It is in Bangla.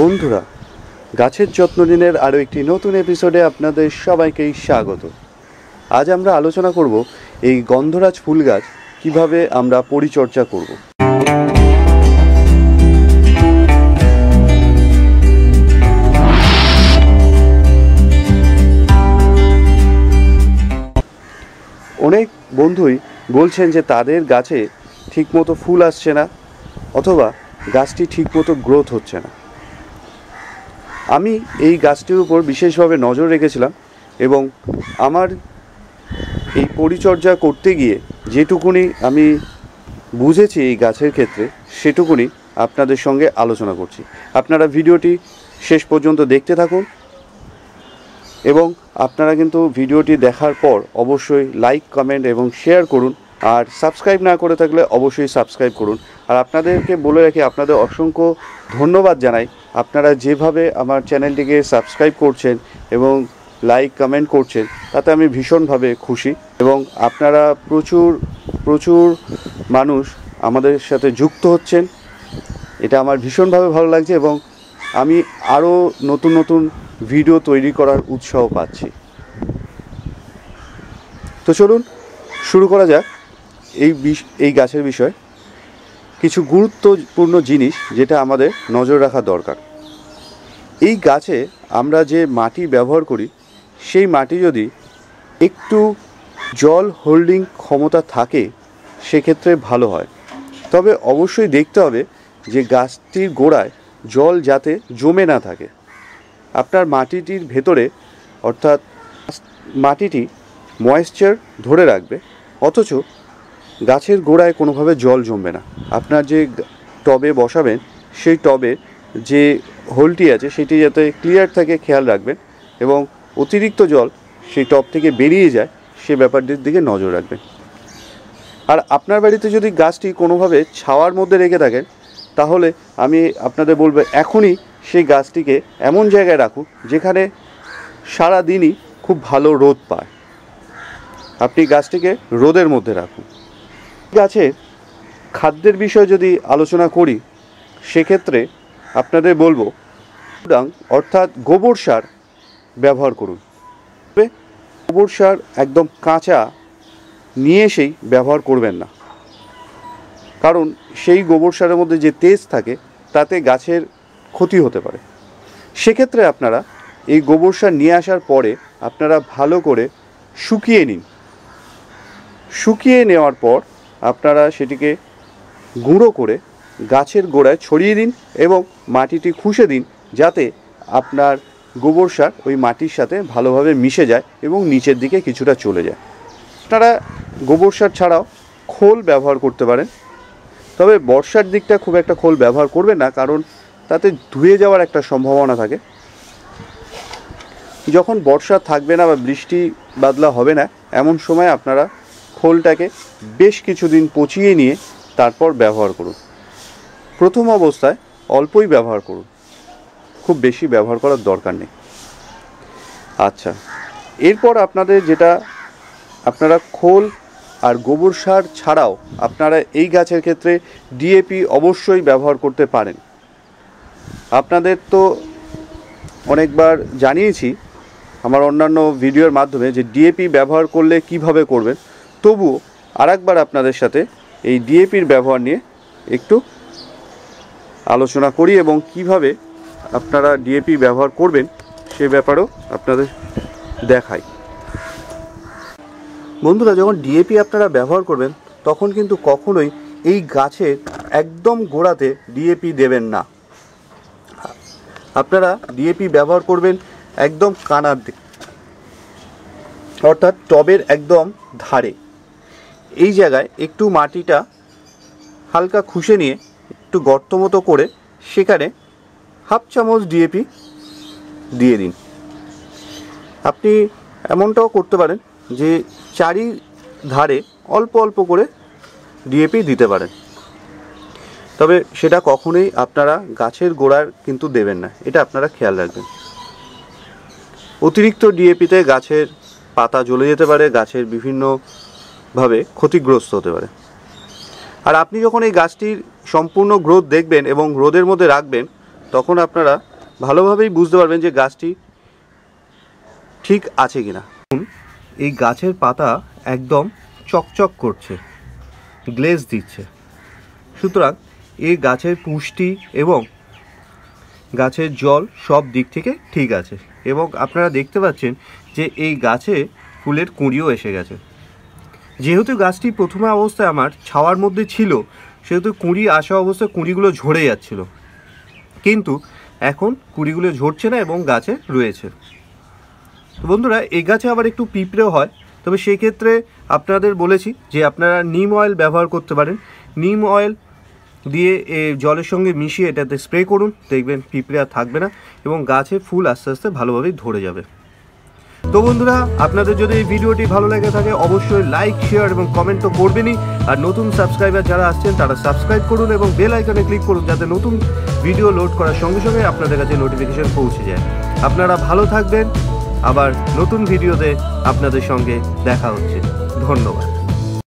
বন্ধুরা গাছের যত্ন নিনের আরও একটি নতুন এপিসোডে আপনাদের সবাইকেই স্বাগত আজ আমরা আলোচনা করব এই গন্ধরাজ ফুল গাছ কীভাবে আমরা পরিচর্যা করব অনেক বন্ধুই বলছেন যে তাদের গাছে ঠিকমতো ফুল আসছে না অথবা গাছটি ঠিকমতো গ্রোথ হচ্ছে না আমি এই গাছটির উপর বিশেষভাবে নজর রেখেছিলাম এবং আমার এই পরিচর্যা করতে গিয়ে যেটুকুনি আমি বুঝেছি এই গাছের ক্ষেত্রে সেটুকুনি আপনাদের সঙ্গে আলোচনা করছি আপনারা ভিডিওটি শেষ পর্যন্ত দেখতে থাকুন এবং আপনারা কিন্তু ভিডিওটি দেখার পর অবশ্যই লাইক কমেন্ট এবং শেয়ার করুন আর সাবস্ক্রাইব না করে থাকলে অবশ্যই সাবস্ক্রাইব করুন আর আপনাদেরকে বলে রাখি আপনাদের অসংখ্য ধন্যবাদ জানাই আপনারা যেভাবে আমার চ্যানেলটিকে সাবস্ক্রাইব করছেন এবং লাইক কমেন্ট করছেন তাতে আমি ভীষণভাবে খুশি এবং আপনারা প্রচুর প্রচুর মানুষ আমাদের সাথে যুক্ত হচ্ছেন এটা আমার ভীষণভাবে ভালো লাগছে এবং আমি আরও নতুন নতুন ভিডিও তৈরি করার উৎসাহ পাচ্ছি তো চলুন শুরু করা যাক এই এই গাছের বিষয় কিছু গুরুত্বপূর্ণ জিনিস যেটা আমাদের নজর রাখা দরকার এই গাছে আমরা যে মাটি ব্যবহার করি সেই মাটি যদি একটু জল হোল্ডিং ক্ষমতা থাকে সেক্ষেত্রে ভালো হয় তবে অবশ্যই দেখতে হবে যে গাছটির গোড়ায় জল যাতে জমে না থাকে আপনার মাটিটির ভেতরে অর্থাৎ মাটিটি ময়েশ্চার ধরে রাখবে অথচ গাছের গোড়ায় কোনোভাবে জল জমবে না আপনার যে টবে বসাবেন সেই টবে যে হোলটি আছে সেটি যাতে ক্লিয়ার থাকে খেয়াল রাখবেন এবং অতিরিক্ত জল সেই টব থেকে বেরিয়ে যায় সে ব্যাপারটির দিকে নজর রাখবেন আর আপনার বাড়িতে যদি গাছটি কোনোভাবে ছাওয়ার মধ্যে রেখে থাকেন তাহলে আমি আপনাদের বলবো এখনই সেই গাছটিকে এমন জায়গায় রাখুন যেখানে সারা দিনই খুব ভালো রোদ পায় আপনি গাছটিকে রোদের মধ্যে রাখুন গাছের খাদ্যের বিষয়ে যদি আলোচনা করি সেক্ষেত্রে আপনাদের বলবো সুতরাং অর্থাৎ গোবর সার ব্যবহার করুন গোবর সার একদম কাঁচা নিয়ে এসেই ব্যবহার করবেন না কারণ সেই গোবর সারের মধ্যে যে তেজ থাকে তাতে গাছের ক্ষতি হতে পারে সেক্ষেত্রে আপনারা এই গোবর সার নিয়ে আসার পরে আপনারা ভালো করে শুকিয়ে নিন শুকিয়ে নেওয়ার পর আপনারা সেটিকে গুঁড়ো করে গাছের গোড়ায় ছড়িয়ে দিন এবং মাটিটি খুঁষে দিন যাতে আপনার গোবর সার ওই মাটির সাথে ভালোভাবে মিশে যায় এবং নিচের দিকে কিছুটা চলে যায় আপনারা গোবর সার ছাড়াও খোল ব্যবহার করতে পারেন তবে বর্ষার দিকটা খুব একটা খোল ব্যবহার করবে না কারণ তাতে ধুয়ে যাওয়ার একটা সম্ভাবনা থাকে যখন বর্ষা থাকবে না বা বৃষ্টি বাদলা হবে না এমন সময় আপনারা খোলটাকে বেশ কিছুদিন পচিয়ে নিয়ে তারপর ব্যবহার করুন প্রথম অবস্থায় অল্পই ব্যবহার করুন খুব বেশি ব্যবহার করার দরকার নেই আচ্ছা এরপর আপনাদের যেটা আপনারা খোল আর গোবর সার ছাড়াও আপনারা এই গাছের ক্ষেত্রে ডিএপি অবশ্যই ব্যবহার করতে পারেন আপনাদের তো অনেকবার জানিয়েছি আমার অন্যান্য ভিডিওর মাধ্যমে যে ডিএপি ব্যবহার করলে কিভাবে করবেন তবুও আরেকবার আপনাদের সাথে এই ডিএপির ব্যবহার নিয়ে একটু আলোচনা করি এবং কিভাবে আপনারা ডিএপি ব্যবহার করবেন সে ব্যাপারেও আপনাদের দেখাই বন্ধুরা যখন ডিএপি আপনারা ব্যবহার করবেন তখন কিন্তু কখনোই এই গাছের একদম গোড়াতে ডিএপি দেবেন না আপনারা ডিএপি ব্যবহার করবেন একদম কানার অর্থাৎ টবের একদম ধারে এই জায়গায় একটু মাটিটা হালকা খুশে নিয়ে একটু গর্ত মতো করে সেখানে হাফ চামচ ডিএপি দিয়ে দিন আপনি এমনটাও করতে পারেন যে চারি ধারে অল্প অল্প করে ডিএপি দিতে পারেন তবে সেটা কখনোই আপনারা গাছের গোড়ার কিন্তু দেবেন না এটা আপনারা খেয়াল রাখবেন অতিরিক্ত ডিএপিতে গাছের পাতা জ্বলে যেতে পারে গাছের বিভিন্ন ভাবে ক্ষতিগ্রস্ত হতে পারে আর আপনি যখন এই গাছটির সম্পূর্ণ গ্রোথ দেখবেন এবং রোদের মধ্যে রাখবেন তখন আপনারা ভালোভাবেই বুঝতে পারবেন যে গাছটি ঠিক আছে কি না এই গাছের পাতা একদম চকচক করছে গ্লেজ দিচ্ছে সুতরাং এই গাছের পুষ্টি এবং গাছের জল সব দিক থেকে ঠিক আছে এবং আপনারা দেখতে পাচ্ছেন যে এই গাছে ফুলের কুঁড়িও এসে গেছে যেহেতু গাছটি প্রথমে অবস্থায় আমার ছাওয়ার মধ্যে ছিল সেহেতু কুঁড়ি আসা অবস্থায় কুঁড়িগুলো ঝরে যাচ্ছিল কিন্তু এখন কুঁড়িগুলো ঝরছে না এবং গাছে রয়েছে তো বন্ধুরা এ গাছে আবার একটু পিঁপড়েও হয় তবে সেক্ষেত্রে আপনাদের বলেছি যে আপনারা নিম অয়েল ব্যবহার করতে পারেন নিম অয়েল দিয়ে এ জলের সঙ্গে মিশিয়ে এটাতে স্প্রে করুন দেখবেন পিঁপড়ে আর থাকবে না এবং গাছে ফুল আস্তে আস্তে ভালোভাবেই ধরে যাবে তো বন্ধুরা আপনাদের যদি এই ভিডিওটি ভালো লেগে থাকে অবশ্যই লাইক শেয়ার এবং কমেন্ট তো করবেনই আর নতুন সাবস্ক্রাইবার যারা আসছেন তারা সাবস্ক্রাইব করুন এবং বেল আইকনে ক্লিক করুন যাতে নতুন ভিডিও লোড করার সঙ্গে সঙ্গে আপনাদের কাছে নোটিফিকেশান পৌঁছে যায় আপনারা ভালো থাকবেন আবার নতুন ভিডিওতে আপনাদের সঙ্গে দেখা হচ্ছে ধন্যবাদ